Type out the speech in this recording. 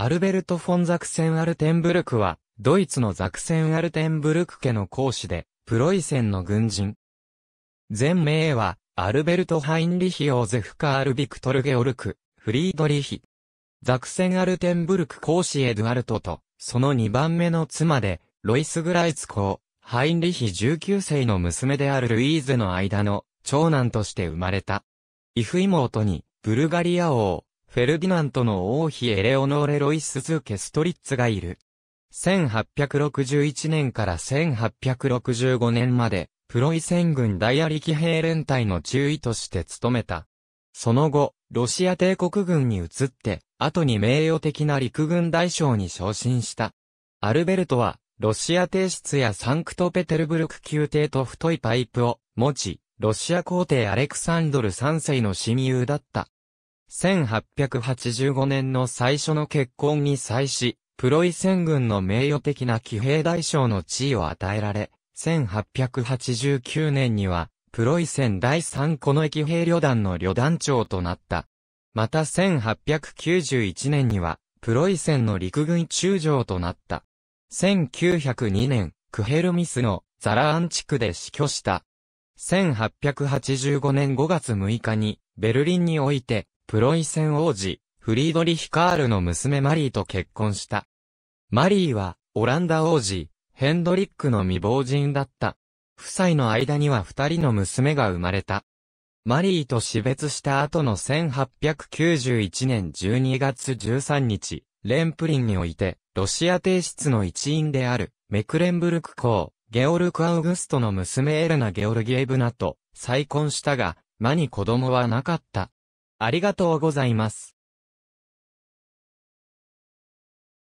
アルベルト・フォン・ザクセン・アルテンブルクは、ドイツのザクセン・アルテンブルク家の公子で、プロイセンの軍人。全名は、アルベルト・ハインリヒ・オーゼフ・カール・ビクトル・ゲオルク、フリードリヒ。ザクセン・アルテンブルク公子エドゥアルトと、その2番目の妻で、ロイス・グライツ公、ハインリヒ19世の娘であるルイーゼの間の、長男として生まれた。イフ妹に、ブルガリア王、フェルディナントの王妃エレオノーレ・ロイス・ズーケ・ストリッツがいる。1861年から1865年まで、プロイセン軍ダイアリキ兵連隊の中尉として務めた。その後、ロシア帝国軍に移って、後に名誉的な陸軍大将に昇進した。アルベルトは、ロシア帝室やサンクトペテルブルク宮廷と太いパイプを持ち、ロシア皇帝アレクサンドル3世の親友だった。1885年の最初の結婚に際し、プロイセン軍の名誉的な騎兵大将の地位を与えられ、1889年には、プロイセン第3この駅兵旅団の旅団長となった。また1891年には、プロイセンの陸軍中将となった。1902年、クヘルミスのザラアン地区で死去した。1885年5月6日に、ベルリンにおいて、プロイセン王子、フリードリヒカールの娘マリーと結婚した。マリーは、オランダ王子、ヘンドリックの未亡人だった。夫妻の間には二人の娘が生まれた。マリーと死別した後の1891年12月13日、レンプリンにおいて、ロシア帝室の一員である、メクレンブルク公、ゲオルク・アウグストの娘エルナ・ゲオルギエブナと再婚したが、マに子供はなかった。ありがとうございます。